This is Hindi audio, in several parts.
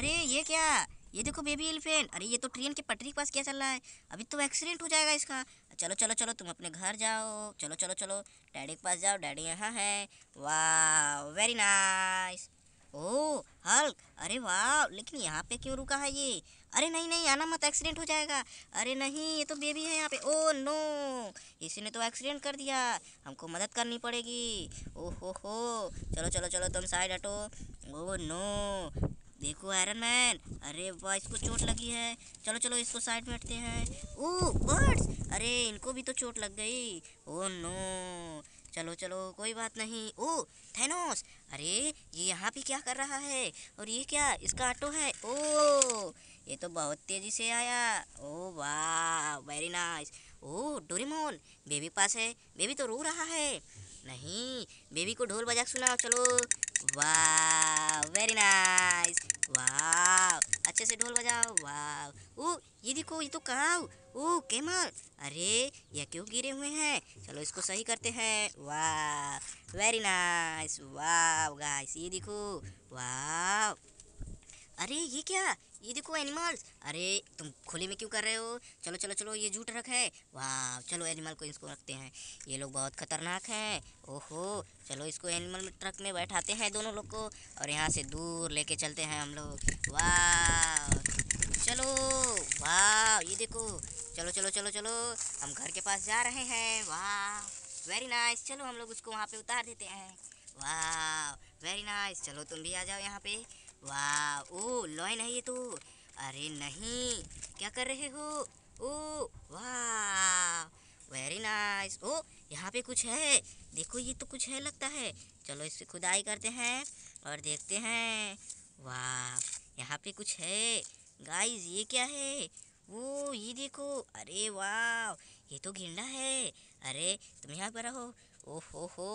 अरे ये क्या ये देखो बेबी एलिफेंट अरे ये तो ट्रेन के पटरी के पास क्या चल रहा है अभी तो एक्सीडेंट हो जाएगा इसका चलो चलो चलो तुम अपने घर जाओ चलो चलो चलो डैडी के पास जाओ डैडी यहाँ है वाह वेरी नाइस ओह हल्क अरे वाह लेकिन यहाँ पे क्यों रुका है ये अरे नहीं नहीं आना मत एक्सीडेंट हो जाएगा अरे नहीं ये तो बेबी है यहाँ पे ओ नो इसी ने तो एक्सीडेंट कर दिया हमको मदद करनी पड़ेगी ओ हो हो चलो चलो चलो तुम साइड हटो ओ नो देखो आयरन मैन अरे वाह इसको चोट लगी है चलो चलो इसको साइड में हटते हैं ओ बर्ड्स अरे इनको भी तो चोट लग गई ओ नो चलो चलो कोई बात नहीं ओ थैनोस अरे ये यहाँ पे क्या कर रहा है और ये क्या इसका ऑटो है ओ ये तो बहुत तेजी से आया ओ वाह very nice oh Doraemon baby पास है बेबी तो रो रहा है नहीं बेबी को ढोल बजा सुनाओ चलो वाह ये देखो ये तो काउ ओ केमल अरे ये क्यों गिरे हुए हैं चलो इसको सही करते हैं वाह वेरी नाइस वाह गाइस ये देखो वाह अरे ये क्या ये देखो एनिमल्स अरे तुम खुले में क्यों कर रहे हो चलो चलो चलो ये झूठ रख है वाह चलो एनिमल को इसको रखते हैं ये लोग बहुत खतरनाक हैं ओहो चलो इसको एनिमल ट्रक में बैठाते हैं दोनों लोग को और यहाँ से दूर लेके चलते हैं हम लोग वाह चलो वाह ये देखो चलो चलो चलो चलो हम घर के पास जा रहे हैं वाह वेरी नाइस चलो हम लोग उसको वहाँ पे उतार देते हैं वाह वेरी नाइस चलो तुम भी आ जाओ यहाँ पे वाह ओ लॉइन है ये तो अरे नहीं क्या कर रहे हो ओ वाह वेरी नाइस ओ यहाँ पे कुछ है देखो ये तो कुछ है लगता है चलो इससे खुदाई करते हैं और देखते हैं वाह यहाँ पे कुछ है गाइस ये क्या है वो ये देखो अरे वाह ये तो घिंडा है अरे तुम यहाँ पर रहो ओहो हो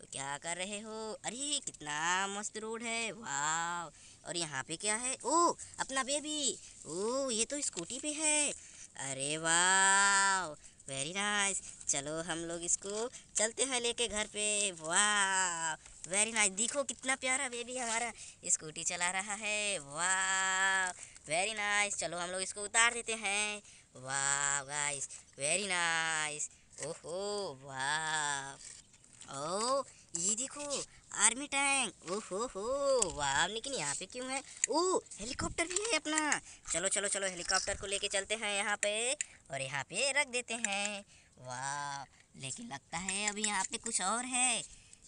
तो क्या कर रहे हो अरे कितना मस्त रोड है वाह और यहाँ पे क्या है ओ अपना बेबी ओ ये तो स्कूटी पे है अरे वाह वेरी नाइस चलो हम लोग इसको चलते हैं लेके घर पे वाह वेरी नाइस देखो कितना प्यारा बेबी हमारा स्कूटी चला रहा है वाह वेरी नाइस चलो हम लोग इसको उतार देते हैं वाह गाइस वेरी नाइस ओहो वाह ये देखो आर्मी टैंक ओहो हो वाह लेकिन यहाँ पे क्यों है ओ हेलीकॉप्टर भी है अपना चलो चलो चलो हेलीकॉप्टर को लेके चलते हैं यहाँ पे और यहाँ पे रख देते हैं वाह लेकिन लगता है अभी यहाँ पे कुछ और है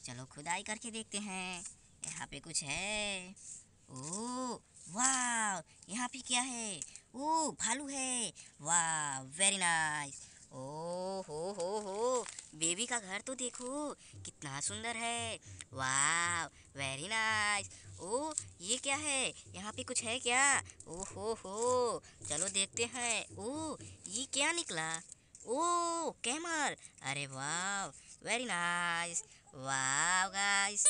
चलो खुदाई करके देखते हैं यहाँ पे कुछ है ओ वाह यहाँ पे क्या है ओ भालू है वाह वेरी नाइस ओ हो हो हो बेबी का घर तो देखो कितना सुंदर है वाह वेरी नाइस ओ ये क्या है यहाँ पे कुछ है क्या ओ हो हो चलो देखते हैं ओ ये क्या निकला ओ कैमर अरे वाह वेरी नाइस वाह गाइस